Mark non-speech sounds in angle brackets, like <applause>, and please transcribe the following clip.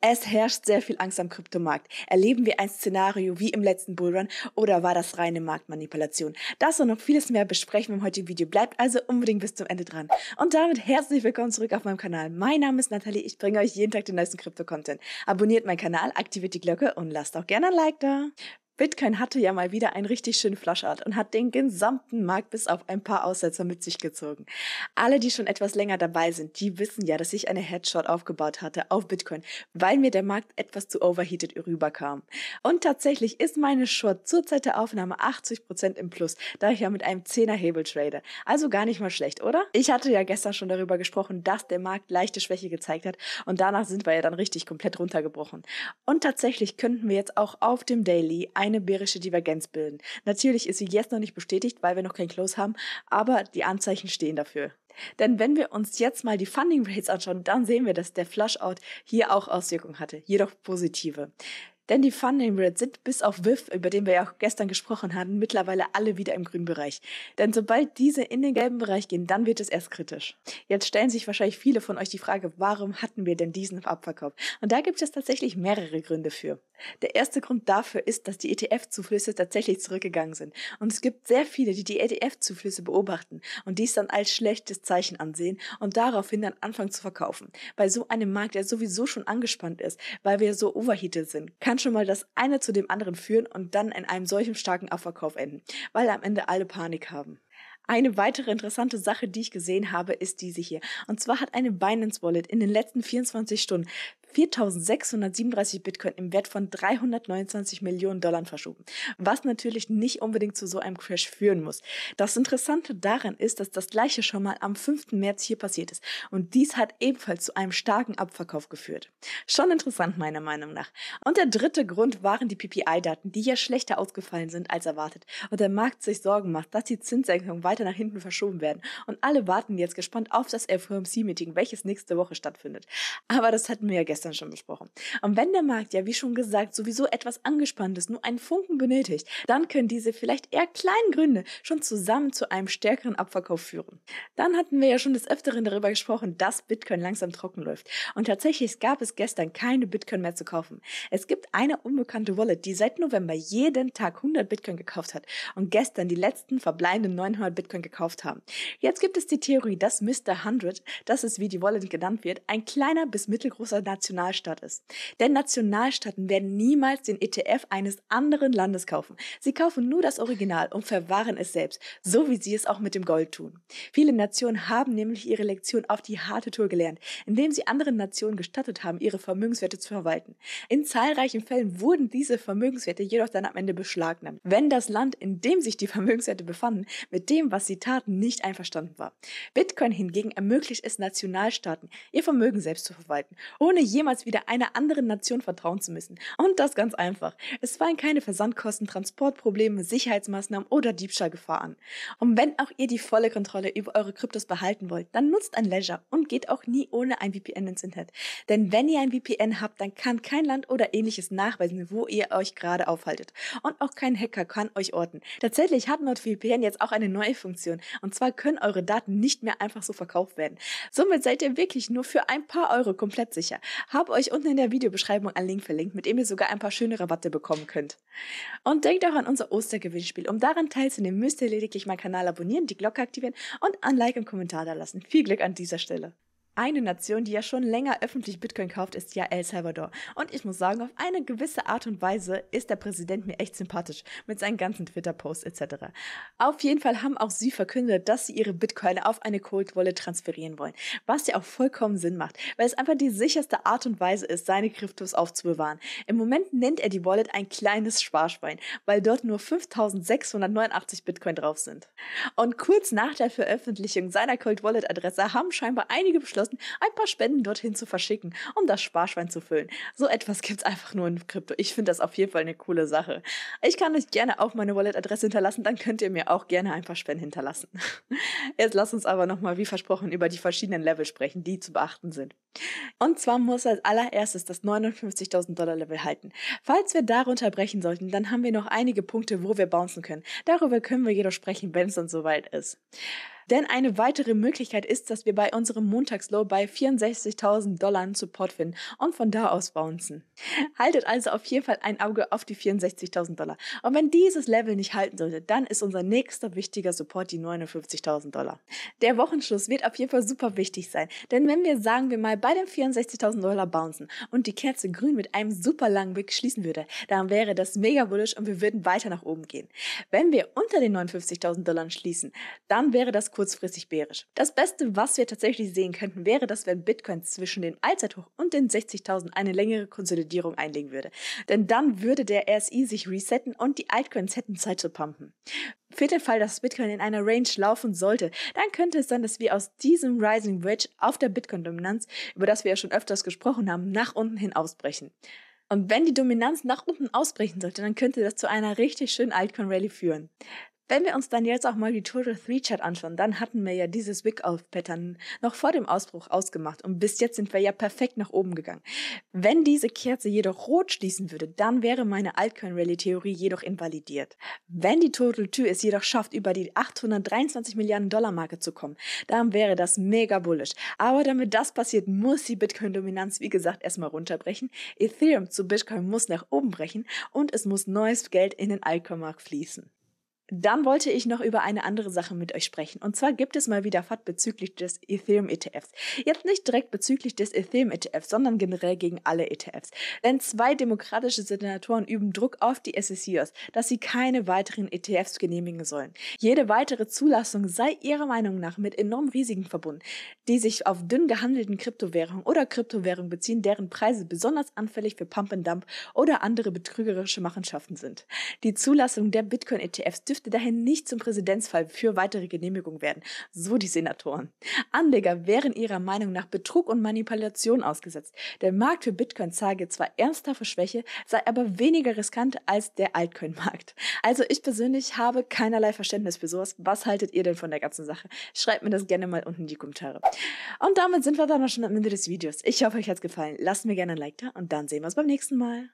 Es herrscht sehr viel Angst am Kryptomarkt. Erleben wir ein Szenario wie im letzten Bullrun oder war das reine Marktmanipulation? Das und noch vieles mehr besprechen wir im heutigen Video. Bleibt also unbedingt bis zum Ende dran. Und damit herzlich willkommen zurück auf meinem Kanal. Mein Name ist Nathalie, ich bringe euch jeden Tag den neuesten Krypto-Content. Abonniert meinen Kanal, aktiviert die Glocke und lasst auch gerne ein Like da. Bitcoin hatte ja mal wieder einen richtig schönen Flashart und hat den gesamten Markt bis auf ein paar Aussetzer mit sich gezogen. Alle, die schon etwas länger dabei sind, die wissen ja, dass ich eine Headshot aufgebaut hatte auf Bitcoin, weil mir der Markt etwas zu overheated rüberkam. Und tatsächlich ist meine Short zur Zeit der Aufnahme 80% im Plus, da ich ja mit einem 10er Hebel trade. Also gar nicht mal schlecht, oder? Ich hatte ja gestern schon darüber gesprochen, dass der Markt leichte Schwäche gezeigt hat und danach sind wir ja dann richtig komplett runtergebrochen. Und tatsächlich könnten wir jetzt auch auf dem Daily ein eine bärische Divergenz bilden. Natürlich ist sie jetzt noch nicht bestätigt, weil wir noch kein Close haben, aber die Anzeichen stehen dafür. Denn wenn wir uns jetzt mal die Funding Rates anschauen, dann sehen wir, dass der Flushout hier auch Auswirkungen hatte, jedoch positive. Denn die Funding-Rates sind bis auf Viv, über den wir ja auch gestern gesprochen hatten, mittlerweile alle wieder im grünen Bereich. Denn sobald diese in den gelben Bereich gehen, dann wird es erst kritisch. Jetzt stellen sich wahrscheinlich viele von euch die Frage, warum hatten wir denn diesen Abverkauf? Und da gibt es tatsächlich mehrere Gründe für. Der erste Grund dafür ist, dass die ETF-Zuflüsse tatsächlich zurückgegangen sind. Und es gibt sehr viele, die die ETF-Zuflüsse beobachten und dies dann als schlechtes Zeichen ansehen und daraufhin dann anfangen zu verkaufen. Bei so einem Markt, der sowieso schon angespannt ist, weil wir so overheated sind, kann kann schon mal das eine zu dem anderen führen und dann in einem solchen starken Abverkauf enden, weil am Ende alle Panik haben. Eine weitere interessante Sache, die ich gesehen habe, ist diese hier. Und zwar hat eine Binance Wallet in den letzten 24 Stunden 4637 Bitcoin im Wert von 329 Millionen Dollar verschoben, was natürlich nicht unbedingt zu so einem Crash führen muss. Das Interessante daran ist, dass das gleiche schon mal am 5. März hier passiert ist und dies hat ebenfalls zu einem starken Abverkauf geführt. Schon interessant meiner Meinung nach. Und der dritte Grund waren die PPI-Daten, die ja schlechter ausgefallen sind als erwartet und der Markt sich Sorgen macht, dass die Zinssenkungen weiter nach hinten verschoben werden und alle warten jetzt gespannt auf das FOMC-Meeting, welches nächste Woche stattfindet. Aber das hatten wir ja gestern gestern schon besprochen. Und wenn der Markt ja, wie schon gesagt, sowieso etwas Angespanntes nur einen Funken benötigt, dann können diese vielleicht eher kleinen Gründe schon zusammen zu einem stärkeren Abverkauf führen. Dann hatten wir ja schon des Öfteren darüber gesprochen, dass Bitcoin langsam trocken läuft. Und tatsächlich gab es gestern keine Bitcoin mehr zu kaufen. Es gibt eine unbekannte Wallet, die seit November jeden Tag 100 Bitcoin gekauft hat und gestern die letzten verbleibenden 900 Bitcoin gekauft haben. Jetzt gibt es die Theorie, dass Mr. 100, das ist wie die Wallet genannt wird, ein kleiner bis mittelgroßer National Nationalstaat ist. Denn Nationalstaaten werden niemals den ETF eines anderen Landes kaufen. Sie kaufen nur das Original und verwahren es selbst, so wie sie es auch mit dem Gold tun. Viele Nationen haben nämlich ihre Lektion auf die harte Tour gelernt, indem sie anderen Nationen gestattet haben, ihre Vermögenswerte zu verwalten. In zahlreichen Fällen wurden diese Vermögenswerte jedoch dann am Ende beschlagnahmt, wenn das Land, in dem sich die Vermögenswerte befanden, mit dem, was sie taten, nicht einverstanden war. Bitcoin hingegen ermöglicht es Nationalstaaten, ihr Vermögen selbst zu verwalten, ohne je jemals wieder einer anderen Nation vertrauen zu müssen. Und das ganz einfach. Es fallen keine Versandkosten, Transportprobleme, Sicherheitsmaßnahmen oder Diebstahlgefahr an. Und wenn auch ihr die volle Kontrolle über eure Kryptos behalten wollt, dann nutzt ein Leisure und geht auch nie ohne ein VPN ins Internet. Denn wenn ihr ein VPN habt, dann kann kein Land oder ähnliches nachweisen, wo ihr euch gerade aufhaltet. Und auch kein Hacker kann euch orten. Tatsächlich hat NordVPN jetzt auch eine neue Funktion. Und zwar können eure Daten nicht mehr einfach so verkauft werden. Somit seid ihr wirklich nur für ein paar Euro komplett sicher habe euch unten in der Videobeschreibung einen Link verlinkt, mit dem ihr sogar ein paar schöne Rabatte bekommen könnt. Und denkt auch an unser Ostergewinnspiel. Um daran teilzunehmen, müsst ihr lediglich meinen Kanal abonnieren, die Glocke aktivieren und ein Like und Kommentar da lassen. Viel Glück an dieser Stelle. Eine Nation, die ja schon länger öffentlich Bitcoin kauft, ist ja El Salvador. Und ich muss sagen, auf eine gewisse Art und Weise ist der Präsident mir echt sympathisch mit seinen ganzen Twitter-Posts etc. Auf jeden Fall haben auch sie verkündet, dass sie ihre Bitcoin auf eine Cold Wallet transferieren wollen, was ja auch vollkommen Sinn macht, weil es einfach die sicherste Art und Weise ist, seine Kryptos aufzubewahren. Im Moment nennt er die Wallet ein kleines Sparschwein, weil dort nur 5689 Bitcoin drauf sind. Und kurz nach der Veröffentlichung seiner Cold Wallet Adresse haben scheinbar einige beschlossen, Börsen ein paar Spenden dorthin zu verschicken, um das Sparschwein zu füllen. So etwas gibt's einfach nur in Krypto. Ich finde das auf jeden Fall eine coole Sache. Ich kann euch gerne auch meine Wallet-Adresse hinterlassen, dann könnt ihr mir auch gerne ein paar Spenden hinterlassen. <laughs> Jetzt lasst uns aber nochmal, wie versprochen, über die verschiedenen Level sprechen, die zu beachten sind. Und zwar muss als allererstes das 59.000 Dollar Level halten. Falls wir darunter brechen sollten, dann haben wir noch einige Punkte, wo wir bouncen können. Darüber können wir jedoch sprechen, wenn es dann soweit ist. Denn eine weitere Möglichkeit ist, dass wir bei unserem Montagslow bei 64.000 Dollar Support finden und von da aus bouncen. Haltet also auf jeden Fall ein Auge auf die 64.000 Dollar. Und wenn dieses Level nicht halten sollte, dann ist unser nächster wichtiger Support die 59.000 Dollar. Der Wochenschluss wird auf jeden Fall super wichtig sein, denn wenn wir sagen wir mal bei den 64.000 Dollar bouncen und die Kerze grün mit einem super langen Weg schließen würde, dann wäre das mega bullish und wir würden weiter nach oben gehen. Wenn wir unter den 59.000 Dollar schließen, dann wäre das kurzfristig bärisch. Das Beste, was wir tatsächlich sehen könnten, wäre, dass wenn Bitcoin zwischen dem Allzeithoch und den 60.000 eine längere Konsolidierung einlegen würde. Denn dann würde der RSI sich resetten und die Altcoins hätten Zeit zu pumpen. Für den Fall, dass Bitcoin in einer Range laufen sollte, dann könnte es sein, dass wir aus diesem Rising Wedge auf der Bitcoin-Dominanz, über das wir ja schon öfters gesprochen haben, nach unten hin ausbrechen. Und wenn die Dominanz nach unten ausbrechen sollte, dann könnte das zu einer richtig schönen Altcoin-Rally führen. Wenn wir uns dann jetzt auch mal die Total 3 Chat anschauen, dann hatten wir ja dieses Wick-Off-Pattern noch vor dem Ausbruch ausgemacht und bis jetzt sind wir ja perfekt nach oben gegangen. Wenn diese Kerze jedoch rot schließen würde, dann wäre meine Altcoin-Rally-Theorie jedoch invalidiert. Wenn die Total 2 es jedoch schafft, über die 823 Milliarden Dollar Marke zu kommen, dann wäre das mega bullish. Aber damit das passiert, muss die Bitcoin-Dominanz, wie gesagt, erstmal runterbrechen. Ethereum zu Bitcoin muss nach oben brechen und es muss neues Geld in den Altcoin-Markt fließen. Dann wollte ich noch über eine andere Sache mit euch sprechen. Und zwar gibt es mal wieder FAT bezüglich des Ethereum ETFs. Jetzt nicht direkt bezüglich des Ethereum ETFs, sondern generell gegen alle ETFs. Denn zwei demokratische Senatoren üben Druck auf die SEC dass sie keine weiteren ETFs genehmigen sollen. Jede weitere Zulassung sei ihrer Meinung nach mit enormen Risiken verbunden, die sich auf dünn gehandelten Kryptowährungen oder Kryptowährungen beziehen, deren Preise besonders anfällig für Pump and Dump oder andere betrügerische Machenschaften sind. Die Zulassung der Bitcoin ETFs dürfte daher nicht zum Präsidentsfall für weitere Genehmigungen werden, so die Senatoren. Anleger wären ihrer Meinung nach Betrug und Manipulation ausgesetzt. Der Markt für Bitcoin zeige zwar ernsthafte Schwäche, sei aber weniger riskant als der Altcoin-Markt. Also ich persönlich habe keinerlei Verständnis für sowas. Was haltet ihr denn von der ganzen Sache? Schreibt mir das gerne mal unten in die Kommentare. Und damit sind wir dann auch schon am Ende des Videos. Ich hoffe, euch hat es gefallen. Lasst mir gerne ein Like da und dann sehen wir uns beim nächsten Mal.